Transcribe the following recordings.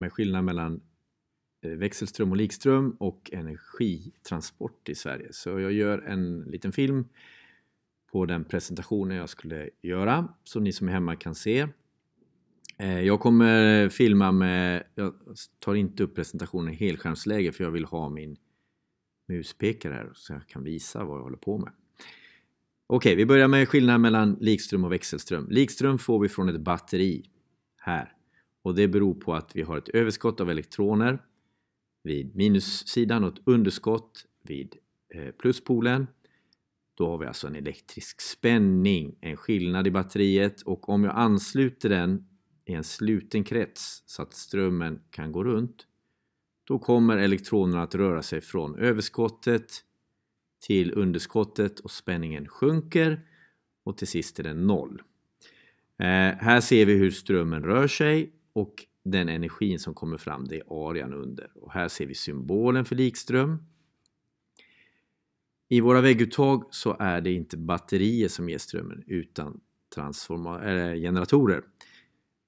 med skillnad mellan eh, växelström och likström och energitransport i Sverige. Så jag gör en liten film på den presentationen jag skulle göra som ni som är hemma kan se. Eh, jag kommer filma med, jag tar inte upp presentationen i helskärmsläge för jag vill ha min muspekare här så jag kan visa vad jag håller på med. Okej, vi börjar med skillnaden mellan likström och växelström. Likström får vi från ett batteri här. Och det beror på att vi har ett överskott av elektroner vid minussidan och ett underskott vid eh, pluspolen. Då har vi alltså en elektrisk spänning, en skillnad i batteriet och om jag ansluter den i en sluten krets så att strömmen kan gå runt då kommer elektronerna att röra sig från överskottet till underskottet och spänningen sjunker och till sist är den noll. Eh, här ser vi hur strömmen rör sig och den energin som kommer fram det är arian under. Och här ser vi symbolen för likström. I våra vägguttag så är det inte batterier som ger strömmen utan transforma- generatorer.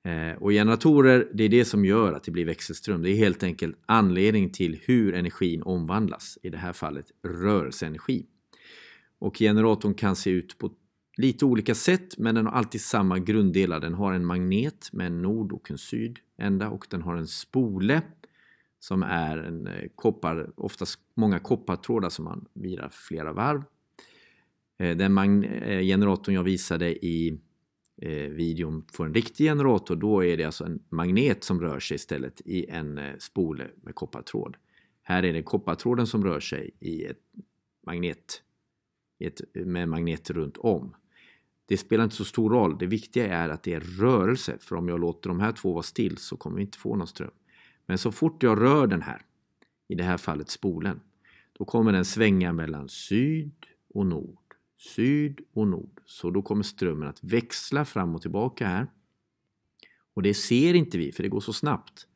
Eh, och generatorer, det är det som gör att det blir växelström. Det är helt enkelt anledning till hur energin omvandlas, i det här fallet rörelseenergi. Och generatorn kan se ut på lite olika sätt men den har alltid samma grunddelar. Den har en magnet med en nord och en syd ända och den har en spole som är en eh, koppar, oftast många koppartrådar som man virar flera varv. Eh, den eh, generatorn jag visade i videon för en riktig generator då är det alltså en magnet som rör sig istället i en spole med koppartråd. Här är det koppartråden som rör sig i ett magnet med magneter runt om det spelar inte så stor roll. Det viktiga är att det är rörelse, för om jag låter de här två vara still så kommer vi inte få någon ström. Men så fort jag rör den här, i det här fallet spolen, då kommer den svänga mellan syd och nord, syd och nord. Så då kommer strömmen att växla fram och tillbaka här. Och det ser inte vi, för det går så snabbt.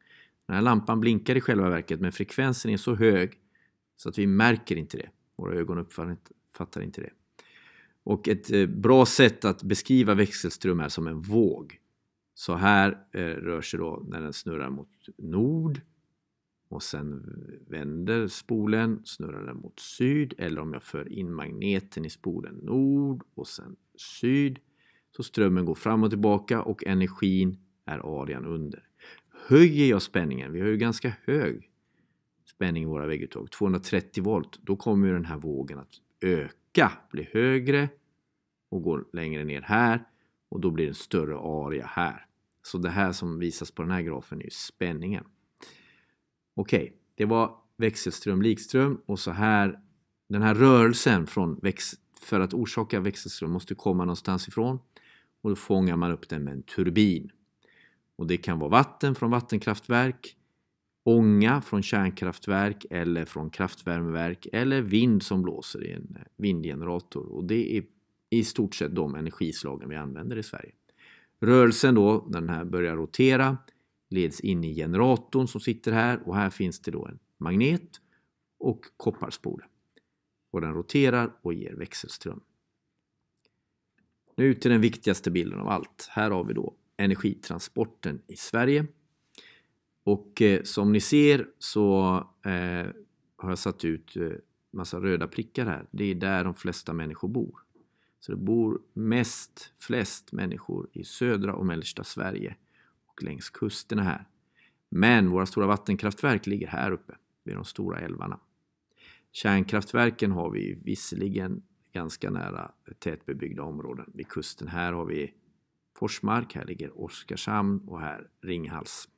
Den här lampan blinkar i själva verket, men frekvensen är så hög så att vi märker inte det. Våra ögon uppfattar inte det. Och ett eh, bra sätt att beskriva växelström är som en våg. Så här eh, rör sig då när den snurrar mot nord och sen vänder spolen, snurrar den mot syd eller om jag för in magneten i spolen nord och sen syd så strömmen går fram och tillbaka och energin är arean under. Höjer jag spänningen, vi har ju ganska hög spänning i våra vägguttag, 230 volt, då kommer ju den här vågen att öka, bli högre och går längre ner här och då blir det en större area här. Så det här som visas på den här grafen är spänningen. Okej, okay, det var växelström, likström och så här den här rörelsen från väx för att orsaka växelström måste komma någonstans ifrån och då fångar man upp den med en turbin. Och det kan vara vatten från vattenkraftverk ånga från kärnkraftverk eller från kraftvärmeverk eller vind som blåser i en vindgenerator. Och det är i stort sett de energislagen vi använder i Sverige. Rörelsen då, när den här börjar rotera, leds in i generatorn som sitter här och här finns det då en magnet och kopparspole. Och den roterar och ger växelström. Nu till den viktigaste bilden av allt. Här har vi då energitransporten i Sverige. Och eh, som ni ser så eh, har jag satt ut eh, massa röda prickar här. Det är där de flesta människor bor. Så det bor mest, flest människor i södra och mellersta Sverige och längs kusterna här. Men våra stora vattenkraftverk ligger här uppe vid de stora älvarna. Kärnkraftverken har vi visserligen ganska nära tätbebyggda områden. Vid kusten här har vi Forsmark, här ligger Oskarshamn och här Ringhals.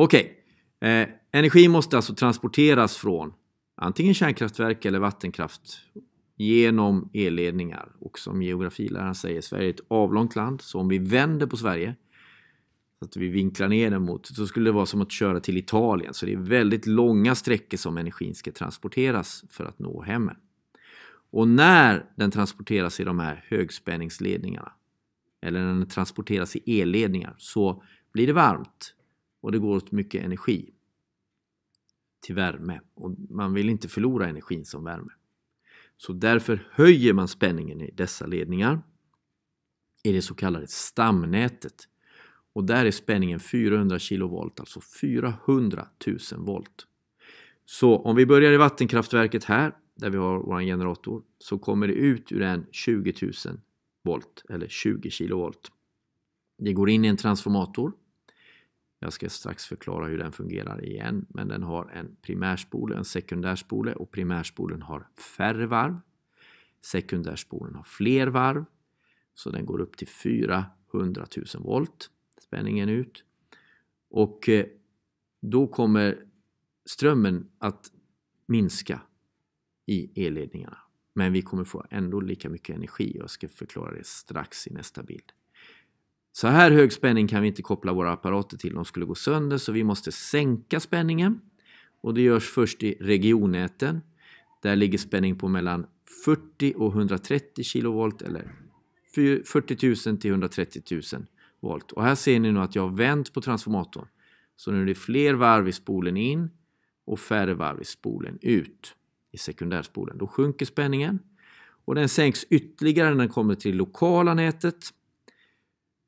Okej, okay. eh, energi måste alltså transporteras från antingen kärnkraftverk eller vattenkraft genom elledningar. Och som geografiläraren säger, Sverige är ett avlångt land, så om vi vänder på Sverige så att vi vinklar ner den mot, så skulle det vara som att köra till Italien. Så det är väldigt långa sträckor som energin ska transporteras för att nå hemmen. Och när den transporteras i de här högspänningsledningarna, eller när den transporteras i elledningar, så blir det varmt och det går åt mycket energi till värme och man vill inte förlora energin som värme. Så därför höjer man spänningen i dessa ledningar i det så kallade stamnätet och där är spänningen 400 kilovolt, alltså 400 000 volt. Så om vi börjar i vattenkraftverket här, där vi har vår generator, så kommer det ut ur den 20 000 volt eller 20 kilovolt. Det går in i en transformator jag ska strax förklara hur den fungerar igen, men den har en primärspole, en sekundärspole och primärspolen har färre varv. Sekundärspolen har fler varv, så den går upp till 400 000 volt, spänningen ut. Och eh, då kommer strömmen att minska i elledningarna. Men vi kommer få ändå lika mycket energi och jag ska förklara det strax i nästa bild. Så här hög spänning kan vi inte koppla våra apparater till, de skulle gå sönder så vi måste sänka spänningen. Och det görs först i regionnäten. Där ligger spänning på mellan 40 och 130 kilovolt eller 40 000 till 130 000 volt. Och här ser ni nu att jag har vänt på transformatorn. Så nu är det fler varv i spolen in och färre varv i spolen ut i sekundärspolen. Då sjunker spänningen och den sänks ytterligare när den kommer till lokala nätet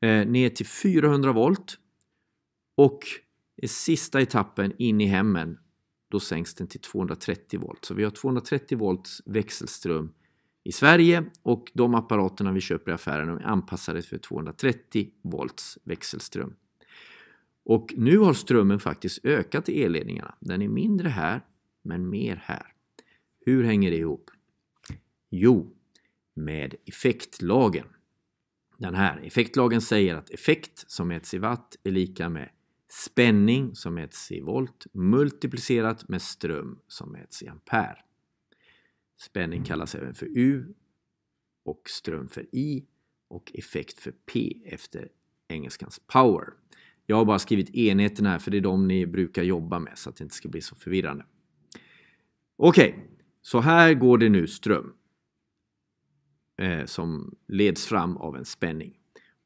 eh, ner till 400 volt och i sista etappen in i hemmen då sänks den till 230 volt. Så vi har 230 volts växelström i Sverige och de apparaterna vi köper i affären är anpassade för 230 volts växelström. Och nu har strömmen faktiskt ökat i elledningarna. Den är mindre här, men mer här. Hur hänger det ihop? Jo, med effektlagen den här. Effektlagen säger att effekt som mäts i watt är lika med spänning som mäts i volt multiplicerat med ström som mäts i ampere. Spänning kallas även för U och ström för I och effekt för P efter engelskans power. Jag har bara skrivit enheterna här för det är de ni brukar jobba med så att det inte ska bli så förvirrande. Okej, okay, så här går det nu ström eh, som leds fram av en spänning.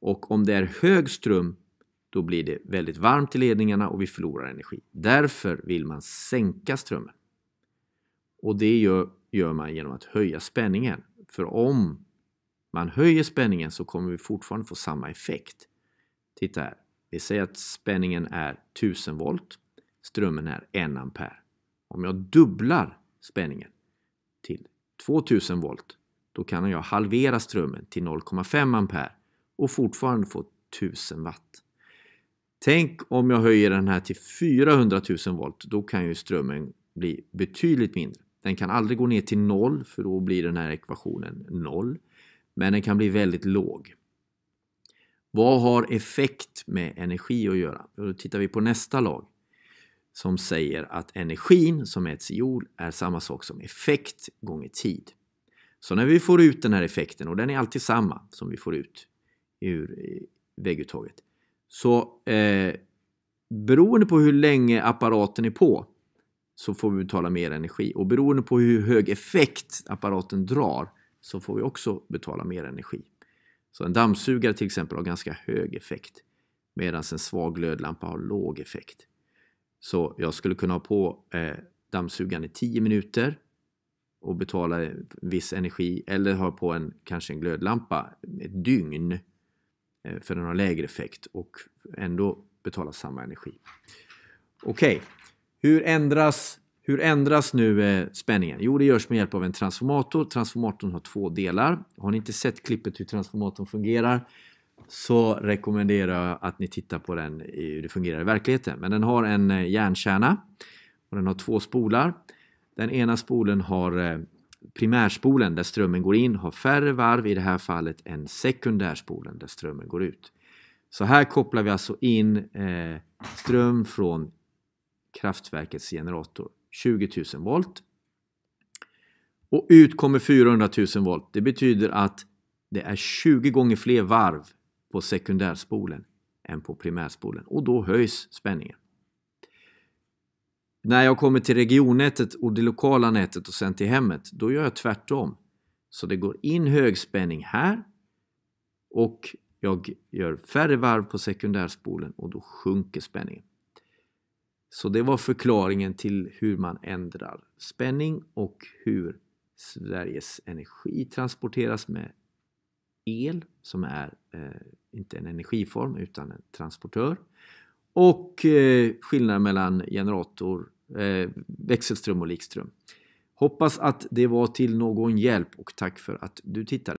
Och om det är hög ström då blir det väldigt varmt i ledningarna och vi förlorar energi. Därför vill man sänka strömmen. Och det gör, gör man genom att höja spänningen. För om man höjer spänningen så kommer vi fortfarande få samma effekt. Titta här. Vi säger att spänningen är 1000 volt. Strömmen är 1 ampere. Om jag dubblar spänningen till 2000 volt då kan jag halvera strömmen till 0,5 ampere och fortfarande få 1000 watt. Tänk om jag höjer den här till 400 000 volt, då kan ju strömmen bli betydligt mindre. Den kan aldrig gå ner till noll för då blir den här ekvationen noll. Men den kan bli väldigt låg. Vad har effekt med energi att göra? Då tittar vi på nästa lag som säger att energin som mäts i joule är samma sak som effekt gånger tid. Så när vi får ut den här effekten, och den är alltid samma som vi får ut ur eh, vägguttaget. Så eh, beroende på hur länge apparaten är på så får vi betala mer energi och beroende på hur hög effekt apparaten drar så får vi också betala mer energi. Så en dammsugare till exempel har ganska hög effekt medan en svag glödlampa har låg effekt. Så jag skulle kunna ha på eh, dammsugaren i 10 minuter och betalar viss energi eller har på en kanske en glödlampa ett dygn eh, för den har lägre effekt och ändå betalar samma energi. Okej, okay. hur, ändras, hur ändras nu eh, spänningen? Jo, det görs med hjälp av en transformator. Transformatorn har två delar. Har ni inte sett klippet hur transformatorn fungerar så rekommenderar jag att ni tittar på den hur det fungerar i verkligheten. Men den har en eh, järnkärna och den har två spolar. Den ena spolen har eh, primärspolen där strömmen går in har färre varv i det här fallet än sekundärspolen där strömmen går ut. Så här kopplar vi alltså in eh, ström från kraftverkets generator, 20 000 volt. Och ut kommer 400 000 volt. Det betyder att det är 20 gånger fler varv på sekundärspolen än på primärspolen och då höjs spänningen. När jag kommer till regionnätet och det lokala nätet och sen till hemmet, då gör jag tvärtom. Så det går in högspänning här och jag gör färre varv på sekundärspolen och då sjunker spänningen. Så det var förklaringen till hur man ändrar spänning och hur Sveriges energi transporteras med el som är eh, inte en energiform utan en transportör och eh, skillnaden mellan generator eh, växelström och likström. Hoppas att det var till någon hjälp och tack för att du tittade.